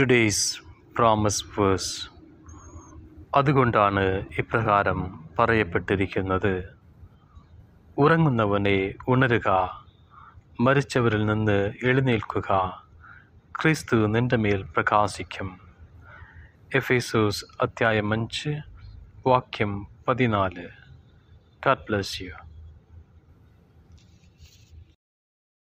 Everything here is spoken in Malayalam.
ടുഡേയ്സ് പ്രോമസ് വേഴ്സ് അതുകൊണ്ടാണ് ഇപ്രകാരം പറയപ്പെട്ടിരിക്കുന്നത് ഉറങ്ങുന്നവനെ ഉണരുക മരിച്ചവരിൽ നിന്ന് എഴുന്നേൽക്കുക ക്രിസ്തു നിൻ്റെ മേൽ പ്രകാശിക്കും എഫേസോസ് അധ്യായം അഞ്ച് വാക്യം പതിനാല് കാറ്റ് പ്ലസ് യു